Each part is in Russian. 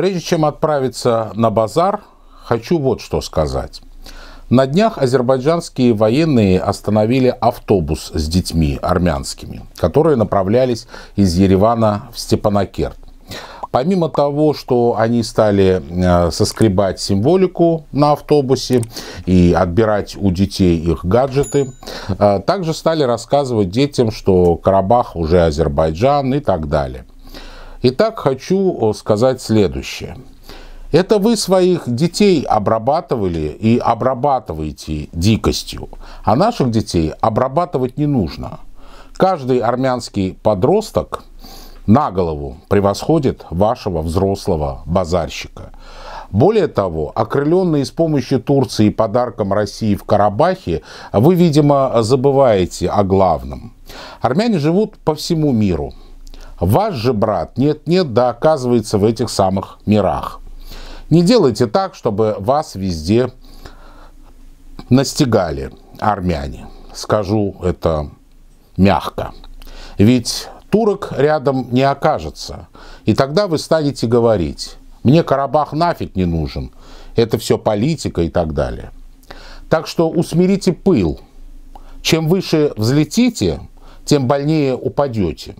Прежде чем отправиться на базар, хочу вот что сказать. На днях азербайджанские военные остановили автобус с детьми армянскими, которые направлялись из Еревана в Степанакерт. Помимо того, что они стали э, соскребать символику на автобусе и отбирать у детей их гаджеты, э, также стали рассказывать детям, что Карабах уже Азербайджан и так далее. Итак, хочу э, сказать следующее. Это вы своих детей обрабатывали и обрабатываете дикостью, а наших детей обрабатывать не нужно. Каждый армянский подросток на голову превосходит вашего взрослого базарщика. Более того, окрыленные с помощью Турции и подарком России в Карабахе, вы, видимо, забываете о главном. Армяне живут по всему миру – Ваш же брат нет-нет, да оказывается в этих самых мирах. Не делайте так, чтобы вас везде настигали армяне. Скажу это мягко. Ведь турок рядом не окажется. И тогда вы станете говорить, мне Карабах нафиг не нужен, это все политика и так далее. Так что усмирите пыл. Чем выше взлетите, тем больнее упадете.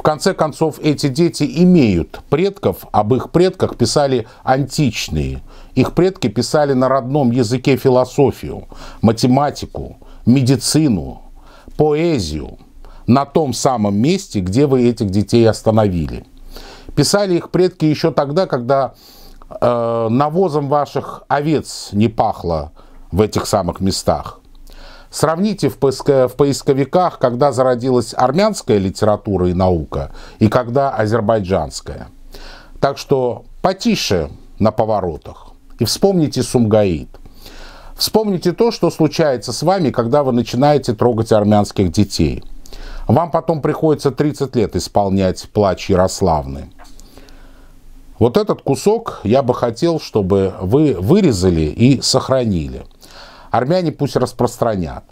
В конце концов, эти дети имеют предков, об их предках писали античные. Их предки писали на родном языке философию, математику, медицину, поэзию на том самом месте, где вы этих детей остановили. Писали их предки еще тогда, когда э, навозом ваших овец не пахло в этих самых местах. Сравните в, поиско, в поисковиках, когда зародилась армянская литература и наука, и когда азербайджанская. Так что потише на поворотах. И вспомните Сумгаид. Вспомните то, что случается с вами, когда вы начинаете трогать армянских детей. Вам потом приходится 30 лет исполнять плач Ярославны. Вот этот кусок я бы хотел, чтобы вы вырезали и сохранили армяне пусть распространят.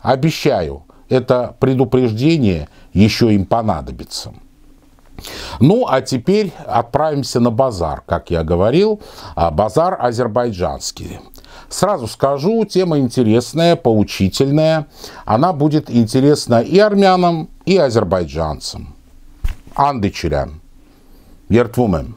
Обещаю, это предупреждение еще им понадобится. Ну, а теперь отправимся на базар, как я говорил, а, базар азербайджанский. Сразу скажу, тема интересная, поучительная. Она будет интересна и армянам, и азербайджанцам. Андычеря. Ертвумен.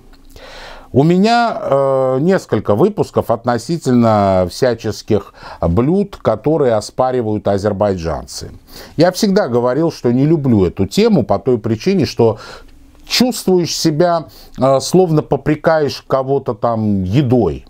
У меня э, несколько выпусков относительно всяческих блюд, которые оспаривают азербайджанцы. Я всегда говорил, что не люблю эту тему по той причине, что чувствуешь себя э, словно попрекаешь кого-то там едой.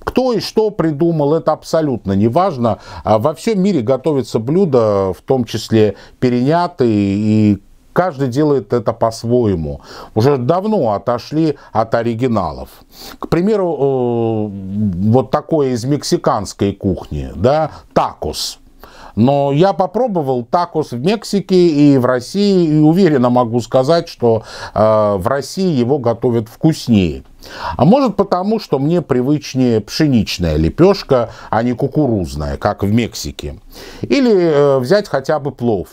Кто и что придумал, это абсолютно не важно. А во всем мире готовятся блюда, в том числе перенятые и Каждый делает это по-своему. Уже давно отошли от оригиналов. К примеру, э, вот такое из мексиканской кухни, да, такос – но я попробовал такос в Мексике и в России, и уверенно могу сказать, что э, в России его готовят вкуснее. А может потому, что мне привычнее пшеничная лепешка, а не кукурузная, как в Мексике. Или э, взять хотя бы плов.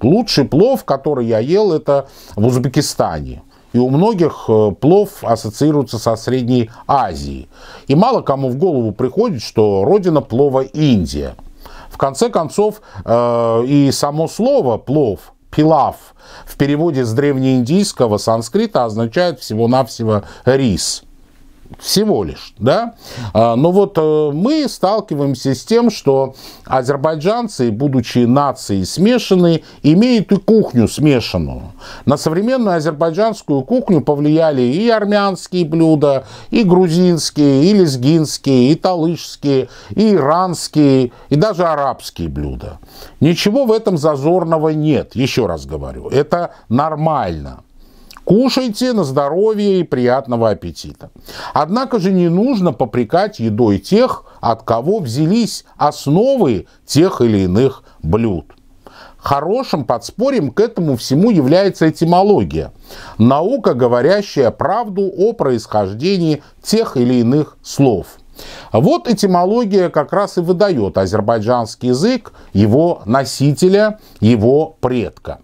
Лучший плов, который я ел, это в Узбекистане. И у многих э, плов ассоциируется со Средней Азией. И мало кому в голову приходит, что родина плова Индия – в конце концов, э, и само слово «плов» пилав в переводе с древнеиндийского санскрита означает всего-навсего рис всего лишь, да. А, но вот э, мы сталкиваемся с тем, что азербайджанцы, будучи нацией смешанной, имеют и кухню смешанную. На современную азербайджанскую кухню повлияли и армянские блюда, и грузинские, и лезгинские, и талышские, и иранские, и даже арабские блюда. Ничего в этом зазорного нет, еще раз говорю, это нормально. Кушайте на здоровье и приятного аппетита. Однако же не нужно попрекать едой тех, от кого взялись основы тех или иных блюд. Хорошим подспорьем к этому всему является этимология. Наука, говорящая правду о происхождении тех или иных слов. Вот этимология как раз и выдает азербайджанский язык, его носителя, его предка.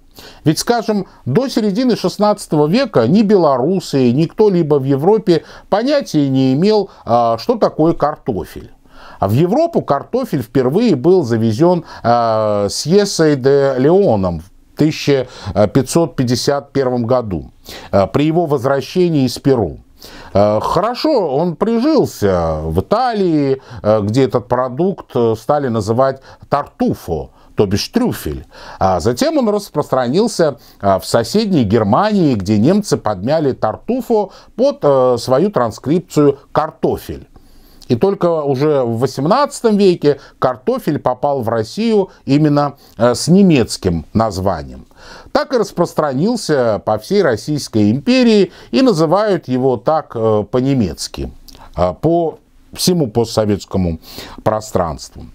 Ведь, скажем, до середины 16 века ни белорусы, ни кто-либо в Европе понятия не имел, а, что такое картофель. А в Европу картофель впервые был завезен э, с Есой де Леоном в 1551 году э, при его возвращении из Перу. Э, хорошо, он прижился в Италии, э, где этот продукт э, стали называть тартуфо то бишь трюфель. А затем он распространился а, в соседней Германии, где немцы подмяли тартуфу под э, свою транскрипцию «картофель». И только уже в 18 веке картофель попал в Россию именно э, с немецким названием. Так и распространился по всей Российской империи и называют его так э, по-немецки. По всему постсоветскому пространству.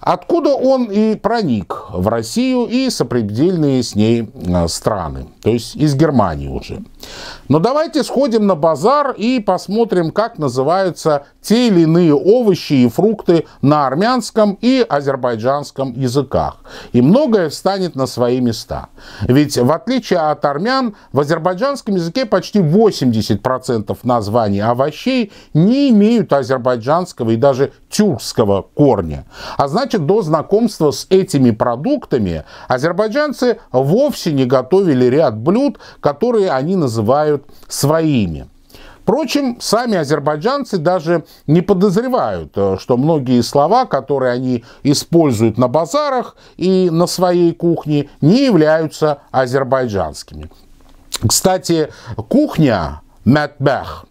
Откуда он и проник в Россию и сопредельные с ней э, страны, то есть из Германии уже. Но давайте сходим на базар и посмотрим, как называются те или иные овощи и фрукты на армянском и азербайджанском языках. И многое встанет на свои места. Ведь в отличие от армян, в азербайджанском языке почти 80% названий овощей не имеют азербайджанского и даже тюркского корня. А значит, до знакомства с этими продуктами азербайджанцы вовсе не готовили ряд блюд, которые они называют называют своими. Впрочем, сами азербайджанцы даже не подозревают, э, что многие слова, которые они используют на базарах и на своей кухне, не являются азербайджанскими. Кстати, кухня «мэтбэх»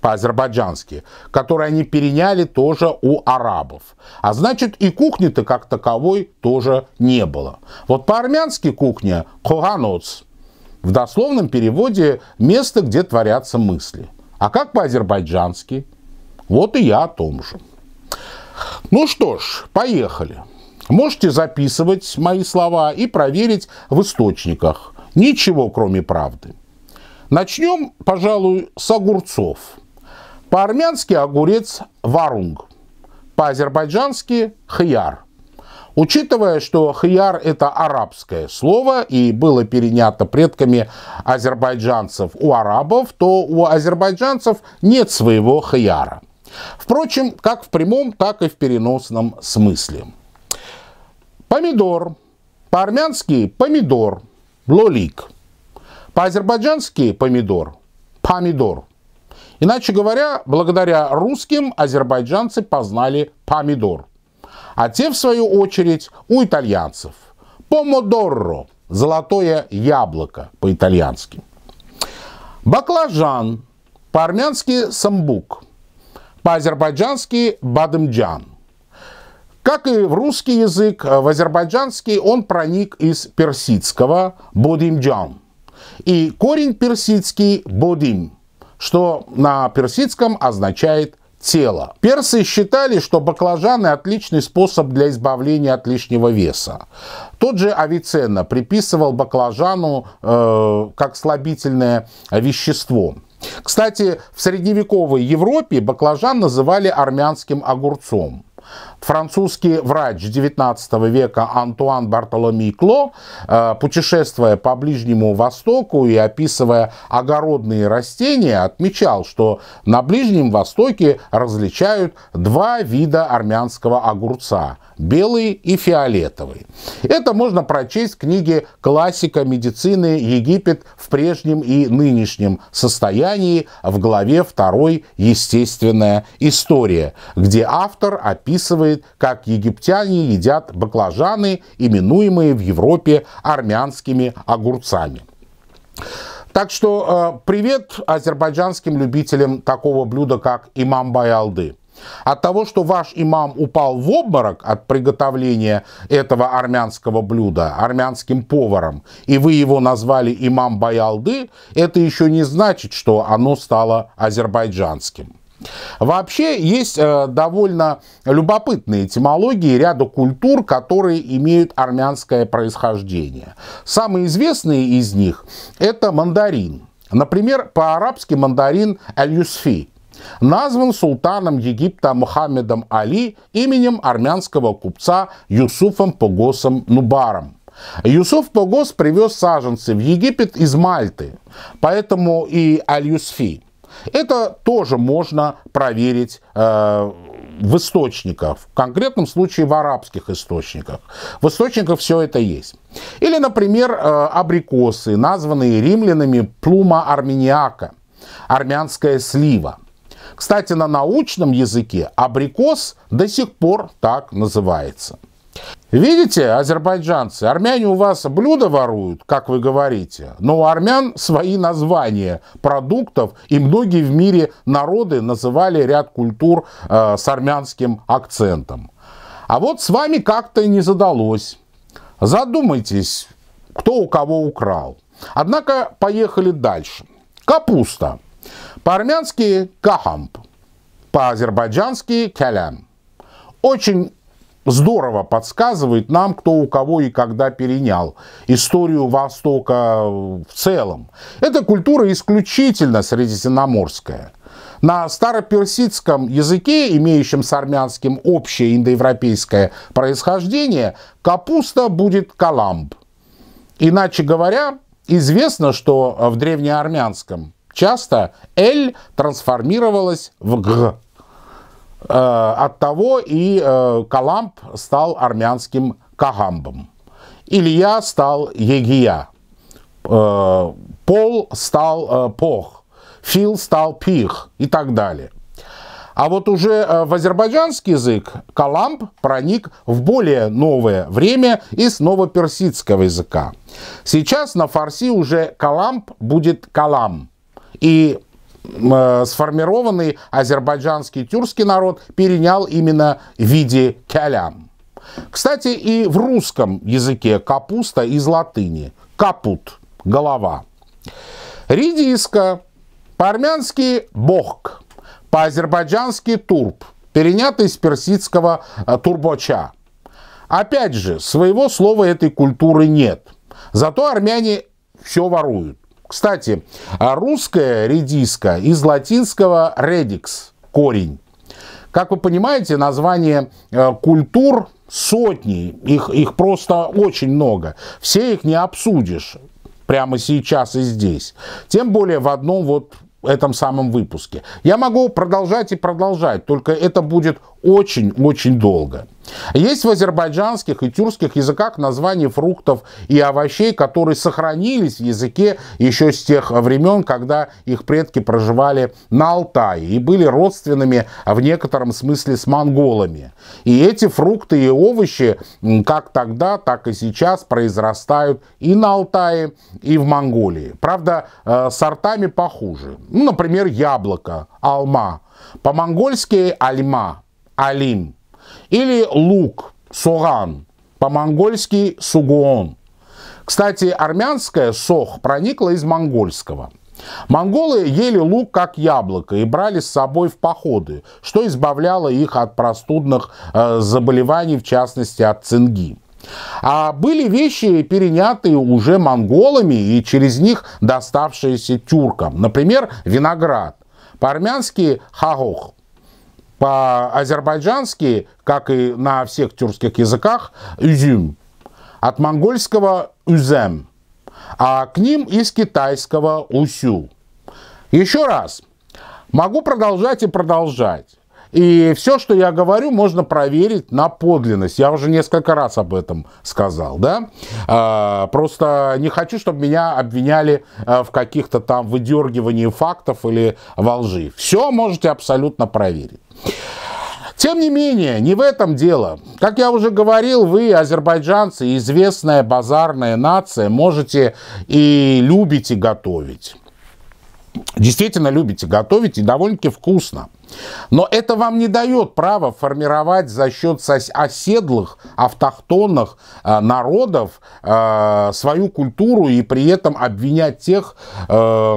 по-азербайджански, которую они переняли тоже у арабов. А значит и кухни-то как таковой тоже не было. Вот по-армянски кухня «коганоц», в дословном переводе «место, где творятся мысли». А как по-азербайджански? Вот и я о том же. Ну что ж, поехали. Можете записывать мои слова и проверить в источниках. Ничего, кроме правды. Начнем, пожалуй, с огурцов. По-армянски огурец – варунг. По-азербайджански – хияр. Учитывая, что хияр это арабское слово и было перенято предками азербайджанцев у арабов, то у азербайджанцев нет своего хияра. Впрочем, как в прямом, так и в переносном смысле. Помидор. По-армянски помидор. Лолик. По-азербайджански помидор. Помидор. Иначе говоря, благодаря русским азербайджанцы познали помидор а те, в свою очередь, у итальянцев. Помодорро – золотое яблоко по-итальянски. Баклажан – по-армянски самбук, по-азербайджански бадымджан. Как и в русский язык, э, в азербайджанский он проник из персидского «бодимджан». И корень персидский «бодим», что на персидском означает тела. Персы считали, что баклажаны – отличный способ для избавления от лишнего веса. Тот же Авиценна приписывал баклажану э, как слабительное вещество. Кстати, в средневековой Европе баклажан называли армянским огурцом. Французский врач 19 века Антуан Бартоломи Кло, э, путешествуя по Ближнему Востоку и описывая огородные растения, отмечал, что на Ближнем Востоке различают два вида армянского огурца – белый и фиолетовый. Это можно прочесть в книге классика медицины «Египет в прежнем и нынешнем состоянии» в главе 2 «Естественная история», где автор описывает рассказывает, как египтяне едят баклажаны, именуемые в Европе армянскими огурцами. Так что э, привет азербайджанским любителям такого блюда, как имам байалды. От того, что ваш имам упал в обморок от приготовления этого армянского блюда армянским поваром, и вы его назвали имам байалды, это еще не значит, что оно стало азербайджанским. Вообще есть э, довольно любопытные этимологии ряда культур, которые имеют армянское происхождение. Самые известные из них это мандарин. Например, по-арабски мандарин аль-юсфи назван султаном Египта Мухаммедом Али именем армянского купца Юсуфом Погосом Нубаром. Юсуф Погос привез саженцы в Египет из Мальты, поэтому и Аль-Юсфи. Это тоже можно проверить э, в источниках, в конкретном случае в арабских источниках. В источниках все это есть. Или, например, э, абрикосы, названные римлянами плума армениака, армянская слива. Кстати, на научном языке абрикос до сих пор так называется. Видите, азербайджанцы, армяне у вас блюда воруют, как вы говорите, но у армян свои названия продуктов, и многие в мире народы называли ряд культур э, с армянским акцентом. А вот с вами как-то не задалось. Задумайтесь, кто у кого украл. Однако поехали дальше. Капуста. По-армянски кахамп, по-азербайджански калям. Очень здорово подсказывает нам, кто у кого и когда перенял историю Востока в целом. Эта культура исключительно средиземноморская. На староперсидском языке, имеющем с армянским общее индоевропейское происхождение, капуста будет каламб. Иначе говоря, известно, что в древнеармянском часто «эль» трансформировалась в «г». Э, от того и э, Каламб стал армянским Кагамбом. Илья стал Егия. Э, Пол стал Пох. Фил стал Пих и так далее. А вот уже в азербайджанский язык каламб проник в более новое время из новоперсидского языка. Сейчас на фарси уже каламб будет калам. И Э, сформированный азербайджанский тюркский народ перенял именно в виде калям. Кстати, и в русском языке капуста из латыни. Капут – голова. Ридиска – по-армянски бог, по-азербайджански турб, перенятый из персидского э, турбоча. Опять же, своего слова этой культуры нет. Зато армяне все воруют. Кстати, а русская редиска из латинского «redix» – корень. Как вы понимаете, название э, культур сотни, их, их просто очень много. Все их не обсудишь прямо сейчас и здесь. Тем более в одном вот этом самом выпуске. Я могу продолжать и продолжать, только это будет очень-очень долго. Есть в азербайджанских и тюркских языках названия фруктов и овощей, которые сохранились в языке еще с тех времен, когда их предки проживали на Алтае и были родственными в некотором смысле с монголами. И эти фрукты и овощи как тогда, так и сейчас произрастают и на Алтае, и в Монголии. Правда, э, сортами похуже. Ну, например, яблоко, алма. По-монгольски альма, Алим. Или лук, Суган по-монгольски сугуон. Кстати, армянское сох проникло из монгольского. Монголы ели лук как яблоко и брали с собой в походы, что избавляло их от простудных э, заболеваний, в частности от цинги. А были вещи, перенятые уже монголами и через них доставшиеся тюркам. Например, виноград. По-армянски хагох. По-азербайджански, как и на всех тюркских языках, узюм От монгольского «üzem». А к ним из китайского «усю». Еще раз. Могу продолжать и продолжать. И все, что я говорю, можно проверить на подлинность. Я уже несколько раз об этом сказал, да? А, просто не хочу, чтобы меня обвиняли а, в каких-то там выдергивании фактов или во лжи. Все можете абсолютно проверить. Тем не менее, не в этом дело. Как я уже говорил, вы, азербайджанцы, известная базарная нация, можете и любите готовить действительно любите готовить и довольно-таки вкусно. Но это вам не дает права формировать за счет оседлых, автохтонных э, народов э, свою культуру и при этом обвинять тех, э,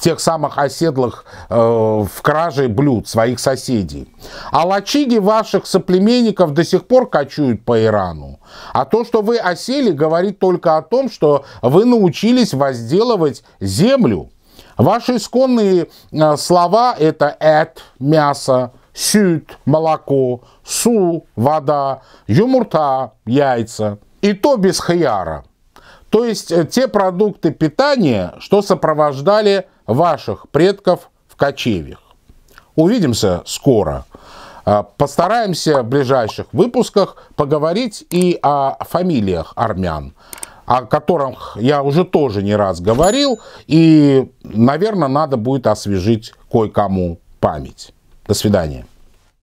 тех самых оседлых э, в краже блюд своих соседей. А лачиги ваших соплеменников до сих пор кочуют по Ирану. А то, что вы осели, говорит только о том, что вы научились возделывать землю – Ваши исконные э, слова это «эт» – мясо, «сют» – молоко, «су» – вода, «юмурта» – яйца. И то без хаяра. То есть э, те продукты питания, что сопровождали ваших предков в кочевьях. Увидимся скоро. Э, постараемся в ближайших выпусках поговорить и о фамилиях армян о которых я уже тоже не раз говорил, и, наверное, надо будет освежить кое-кому память. До свидания.